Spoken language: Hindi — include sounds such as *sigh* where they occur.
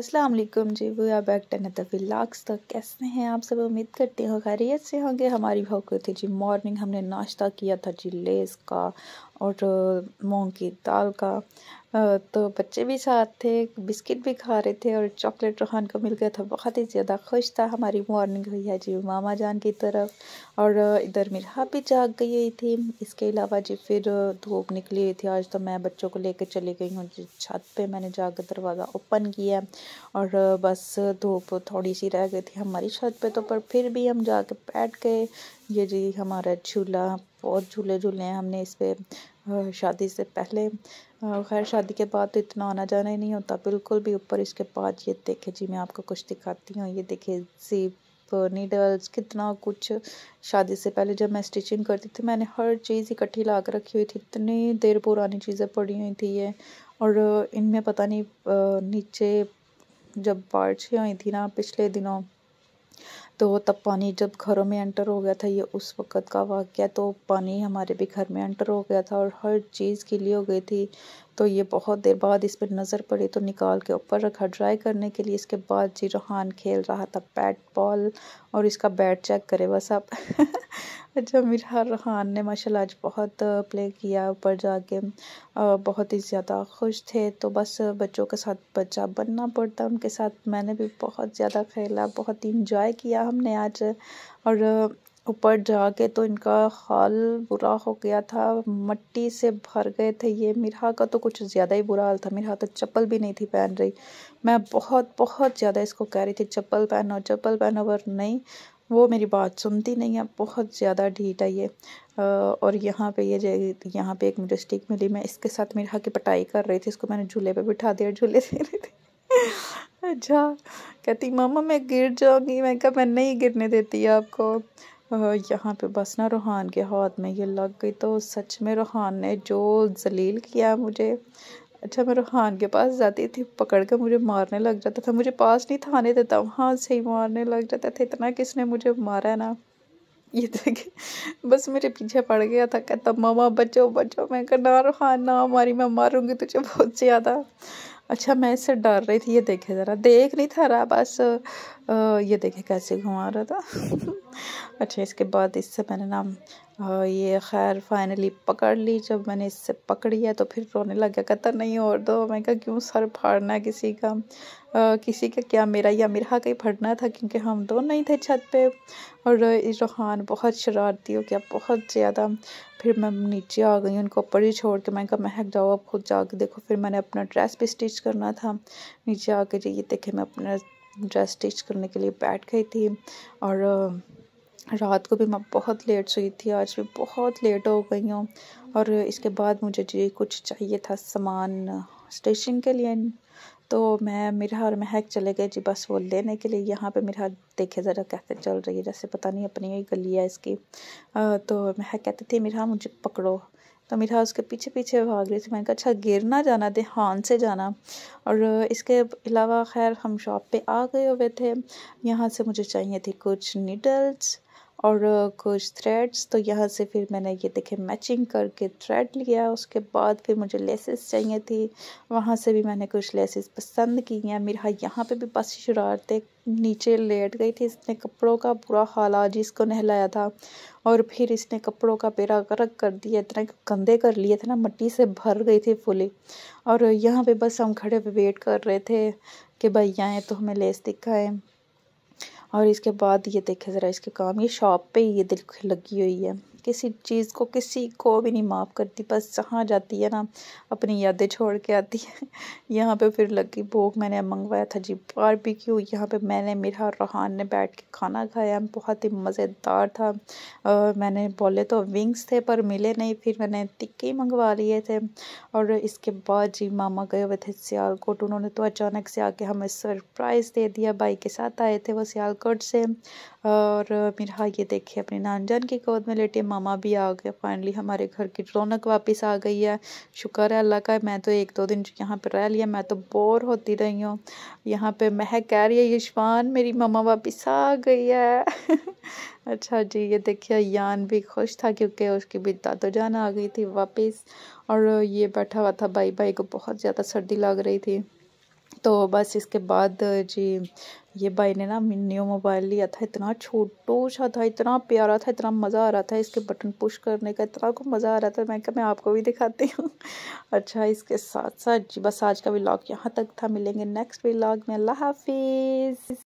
अस्सलाम वालेकुम जी वो आप बैक टन तफिलाक्स तो कैसे हैं आप सब उम्मीद करते हो खैरियत से होंगे हमारी भाव को थे जी मॉर्निंग हमने नाश्ता किया था जी लेस का और मूंग की दाल का तो बच्चे भी साथ थे बिस्किट भी खा रहे थे और चॉकलेट रोहान को मिल गया था बहुत ही ज़्यादा खुश था हमारी मॉर्निंग हुई है जी मामा जान की तरफ और इधर मिरहा भी जाग गई थी इसके अलावा जी फिर धूप निकली हुई थी आज तो मैं बच्चों को लेकर चली गई हूँ जी छत पे मैंने जाकर दरवाज़ा ओपन किया और बस धूप थोड़ी सी रह गई थी हमारी छत पर तो पर फिर भी हम जा बैठ गए ये जी हमारा झूला बहुत झूले झूले हैं हमने इस पर शादी से पहले खैर शादी के बाद तो इतना आना जाना ही नहीं होता बिल्कुल भी ऊपर इसके बाद ये देखे जी मैं आपको कुछ दिखाती हूँ ये देखे जीप नीडल्स कितना कुछ शादी से पहले जब मैं स्टिचिंग करती थी मैंने हर चीज़ इकट्ठी ला कर रखी हुई थी इतनी देर पुरानी चीज़ें पड़ी हुई थी ये और इनमें पता नहीं नीचे जब बारिश हुई थी ना पिछले दिनों तो तब पानी जब घरों में एंटर हो गया था ये उस वक़्त का वाक्य तो पानी हमारे भी घर में एंटर हो गया था और हर चीज़ गीली हो गई थी तो ये बहुत देर बाद इस पर नज़र पड़ी तो निकाल के ऊपर रखा ड्राई करने के लिए इसके बाद जी रोहान खेल रहा था बैट बॉल और इसका बैट चेक करे बस आप *laughs* अच्छा आमिर खान ने माशाल्लाह आज बहुत प्ले किया ऊपर जाके बहुत ही ज़्यादा खुश थे तो बस बच्चों के साथ बच्चा बनना पड़ता उनके साथ मैंने भी बहुत ज़्यादा खेला बहुत ही इंजॉय किया हमने आज और ऊपर जाके तो इनका हाल बुरा हो गया था मट्टी से भर गए थे ये मिरहा का तो कुछ ज़्यादा ही बुरा हाल था मिरहा तो चप्पल भी नहीं थी पहन रही मैं बहुत बहुत ज़्यादा इसको कह रही थी चप्पल पहनो चप्पल पहनो पर नहीं वो मेरी बात सुनती नहीं है बहुत ज़्यादा ढीठ है ये और यहाँ पे ये यहाँ पे एक मुझे स्टिक मिली मैं इसके साथ मेरे हाँ की पटाई कर रही थी इसको मैंने झूले पे बिठा दिया झूले दे रही थी अच्छा कहती मामा मैं गिर जाऊँगी मैं कहा मैं नहीं गिरने देती आपको यहाँ पे बस ना रूहान के हाथ में ये लग गई तो सच में रूहान ने जो जलील किया मुझे अच्छा मैं रूहान के पास जाती थी पकड़ कर मुझे मारने लग जाता था मुझे पास नहीं था आने देता वहाँ से ही मारने लग जाता था इतना किसने मुझे मारा ना ये देखे बस मेरे पीछे पड़ गया था कहता मामा बचो बचो मैं कर ना रूहान ना मारी मैं मारूंगी तुझे बहुत ज़्यादा अच्छा मैं इससे डर रही थी ये देखे ज़रा देख नहीं था रहा बस ये देखे कैसे घुमा रहा था अच्छा इसके बाद इससे मैंने ना ये खैर फाइनली पकड़ ली जब मैंने इससे पकड़ी है तो फिर रोने लग गया कहता नहीं और दो मैं कहा क्यों सर फाड़ना है किसी का आ, किसी का क्या मेरा या मेरा कहीं फटना था क्योंकि हम दो नहीं थे छत पे और रोहान बहुत शरारती हो गया बहुत ज़्यादा फिर मैं नीचे आ गई उनको ऊपर ही छोड़ के मैंने कहा महक जाओ आप खुद कर देखो फिर मैंने अपना ड्रेस भी स्टिच करना था नीचे आ कर जाइए देखे मैं अपना ड्रेस स्टिच करने के लिए बैठ गई थी और रात को भी मैं बहुत लेट सोई थी आज भी बहुत लेट हो गई हूँ और इसके बाद मुझे जी कुछ चाहिए था सामान स्टेशन के लिए तो मैं मिरहा और महक चले गए जी बस वो लेने के लिए यहाँ पे मेरा देखे ज़रा कैसे चल रही है जैसे पता नहीं अपनी ही गली है इसकी आ, तो महक कहती थी मिरहा मुझे पकड़ो तो मिरहा उसके पीछे पीछे भाग रही थी मैंने कहा अच्छा गिर ना जाना दे हान से जाना और इसके अलावा खैर हम शॉप पे आ गए हुए थे यहाँ से मुझे चाहिए थी कुछ नीडल्स और कुछ थ्रेड्स तो यहाँ से फिर मैंने ये देखे मैचिंग करके थ्रेड लिया उसके बाद फिर मुझे लेसेस चाहिए थी वहाँ से भी मैंने कुछ लेसेस पसंद की हैं मेरा यहाँ पे भी बस शरारते नीचे लेट गई थी इसने कपड़ों का बुरा हाल आज इसको नहलाया था और फिर इसने कपड़ों का पेरा गर्क कर दिया इतना गंदे कर लिए थे ना मट्टी से भर गई थी फुली और यहाँ पर बस हम खड़े पर वेट कर रहे थे कि भाई तो हमें लेस दिखाएँ और इसके बाद ये देखे ज़रा इसके काम ये शॉप पे ये दिल लगी हुई है। किसी चीज़ को किसी को भी नहीं माफ़ करती बस जहाँ जाती है ना अपनी यादें छोड़ के आती है *laughs* यहाँ पे फिर लगी भूख मैंने मंगवाया था जी बार भी क्यों यहाँ पर मैंने मेरा रूहान ने बैठ के खाना खाया बहुत ही मज़ेदार था आ, मैंने बोले तो विंग्स थे पर मिले नहीं फिर मैंने टिक्के मंगवा लिए थे और इसके बाद जी मामा गए हुए थे सियालकोट उन्होंने तो अचानक से आके हमें सरप्राइज़ दे दिया भाई के साथ आए थे वो सियालकोट से और मेरा ये देखिए अपने नानजान की गोद में लेटे मामा भी आ गए फाइनली हमारे घर की रौनक वापस आ गई है शुक्र है अल्लाह का मैं तो एक दो दिन यहाँ पर रह लिया मैं तो बोर होती रही हूँ यहाँ पे मह कह रही है यशवान मेरी मामा वापस आ गई है *laughs* अच्छा जी ये देखिए यान भी खुश था क्योंकि उसकी भी दादो जान आ गई थी वापस और ये बैठा हुआ था भाई भाई को बहुत ज़्यादा सर्दी लग रही थी तो बस इसके बाद जी ये भाई ने ना न्यू मोबाइल लिया था इतना छोटो सा था इतना प्यारा था इतना मज़ा आ रहा था इसके बटन पुश करने का इतना को मज़ा आ रहा था मैं क्या मैं आपको भी दिखाती हूँ *laughs* अच्छा इसके साथ साथ जी बस आज का व्लॉग यहाँ तक था मिलेंगे नेक्स्ट व्लॉग में अल्लाह हाफिज़